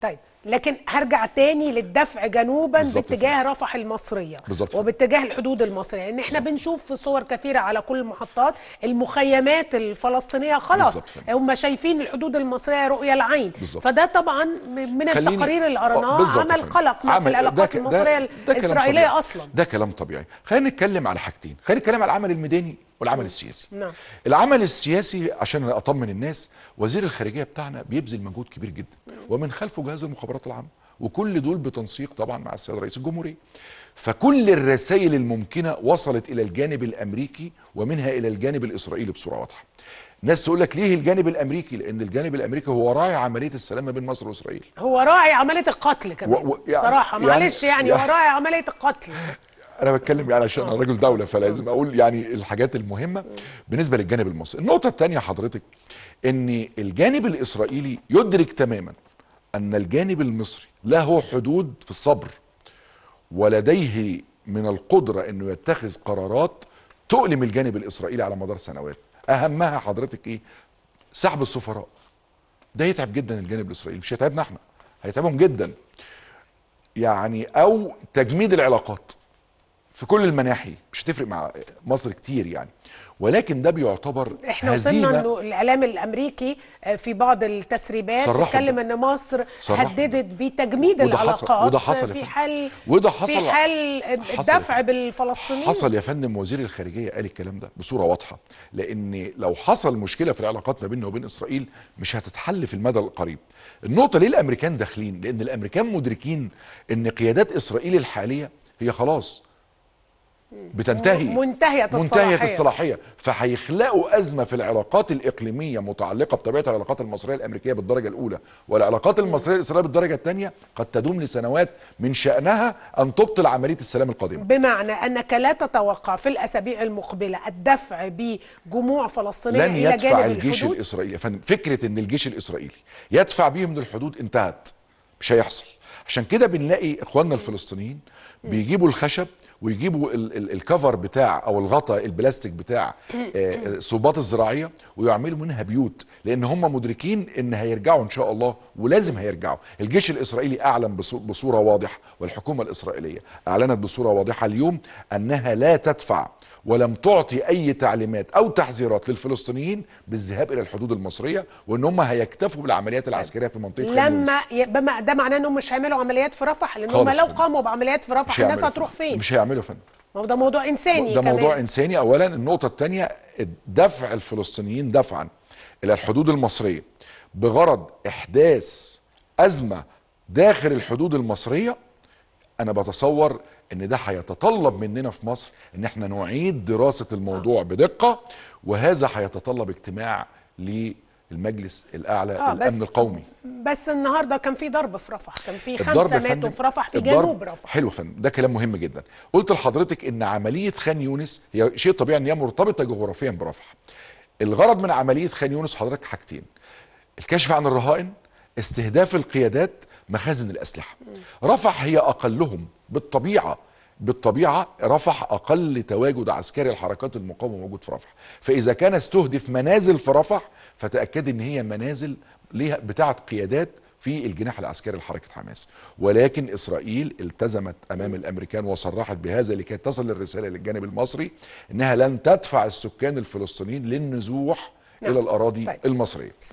طيب لكن هرجع تاني للدفع جنوبا باتجاه رفح المصريه بالزبط. وباتجاه الحدود المصريه لان يعني احنا بالزبط. بنشوف في صور كثيره على كل المحطات المخيمات الفلسطينيه خلاص هم شايفين الحدود المصريه رؤيه العين بالزبط. فده طبعا من التقارير اللي قرناه آه، عمل قلق عمل في العلاقات المصريه الاسرائيليه اصلا ده كلام طبيعي خلينا نتكلم على حاجتين خلينا نتكلم على العمل الميداني والعمل السياسي نعم. العمل السياسي عشان اطمن الناس وزير الخارجيه بتاعنا بيبذل مجهود كبير جدا نعم. ومن خلفه جهاز المخابرات العام وكل دول بتنسيق طبعا مع السيد رئيس الجمهوريه فكل الرسائل الممكنه وصلت الى الجانب الامريكي ومنها الى الجانب الاسرائيلي بصوره واضحه ناس تقول لك ليه الجانب الامريكي لان الجانب الامريكي هو راعي عمليه السلام بين مصر واسرائيل هو راعي عمليه القتل كمان و... و... يعني... صراحه يعني معلش يعني, يعني هو راعي عمليه القتل انا بتكلم يعني عشان انا راجل دوله فلازم اقول يعني الحاجات المهمه بالنسبه للجانب المصري النقطه الثانيه حضرتك ان الجانب الاسرائيلي يدرك تماما ان الجانب المصري له حدود في الصبر ولديه من القدره انه يتخذ قرارات تؤلم الجانب الاسرائيلي على مدار سنوات اهمها حضرتك ايه سحب السفراء ده يتعب جدا الجانب الاسرائيلي مش هيتعبنا احنا هيتعبهم جدا يعني او تجميد العلاقات في كل المناحي مش هتفرق مع مصر كتير يعني ولكن ده بيعتبر احنا هزيمة وصلنا انه الاعلام الامريكي آه، في بعض التسريبات اتكلم ان مصر هددت بتجميد وده العلاقات حصل. وده حصل في حال وده حصل في حال الدفع بالفلسطينيين حصل يا فندم وزير الخارجيه قال الكلام ده بصوره واضحه لان لو حصل مشكله في العلاقات ما بيننا وبين اسرائيل مش هتتحل في المدى القريب النقطه ليه الامريكان داخلين لان الامريكان مدركين ان قيادات اسرائيل الحاليه هي خلاص بتنتهي منتهية الصلاحية منتهية الصلاحية فهيخلقوا أزمة في العلاقات الإقليمية متعلقة بطبيعة العلاقات المصرية الأمريكية بالدرجة الأولى والعلاقات المصرية الإسرائيلية بالدرجة الثانية قد تدوم لسنوات من شأنها أن تبطل عملية السلام القادمة بمعنى أنك لا تتوقع في الأسابيع المقبلة الدفع بجموع فلسطينية لن إلى يدفع جانب الجيش الحدود؟ الإسرائيلي فكرة أن الجيش الإسرائيلي يدفع بهم للحدود انتهت مش هيحصل عشان كده بنلاقي إخواننا الفلسطينيين بيجيبوا الخشب ويجيبوا الكفر بتاع او الغطاء البلاستيك بتاع الصوبات آه، آه، الزراعيه ويعملوا منها بيوت لان هم مدركين ان هيرجعوا ان شاء الله ولازم هيرجعوا الجيش الاسرائيلي اعلن بصوره واضحه والحكومه الاسرائيليه اعلنت بصوره واضحه اليوم انها لا تدفع ولم تعطي اي تعليمات او تحذيرات للفلسطينيين بالذهاب الى الحدود المصريه وان هم هيكتفوا بالعمليات العسكريه في منطقه لما ده معناه انهم مش هيعملوا عمليات في رفح لان هم لو قاموا بعمليات في رفح الناس هتروح فين مش بيعمله فن ما هو ده موضوع انساني ده كمان. موضوع انساني اولا النقطه الثانيه دفع الفلسطينيين دفعا الى الحدود المصريه بغرض احداث ازمه داخل الحدود المصريه انا بتصور ان ده هيتطلب مننا في مصر ان احنا نعيد دراسه الموضوع بدقه وهذا هيتطلب اجتماع للمجلس الاعلى آه الامن القومي بس النهارده كان في ضرب في رفح كان في خمسه ماتوا في رفح في جنوب رفح حلو فندم ده كلام مهم جدا قلت لحضرتك ان عمليه خان يونس هي شيء طبيعي ان هي مرتبطه جغرافيا برفح الغرض من عمليه خان يونس حضرتك حاجتين الكشف عن الرهائن استهداف القيادات مخازن الاسلحه رفح هي اقلهم بالطبيعه بالطبيعة رفح أقل تواجد عسكري الحركات المقاومة موجود في رفح فإذا كان استهدف منازل في رفح فتأكد أن هي منازل ليها بتاعه قيادات في الجناح العسكري لحركه حماس ولكن اسرائيل التزمت امام الامريكان وصرحت بهذا لكي تصل الرساله للجانب المصري انها لن تدفع السكان الفلسطينيين للنزوح نعم. الى الاراضي طيب. المصريه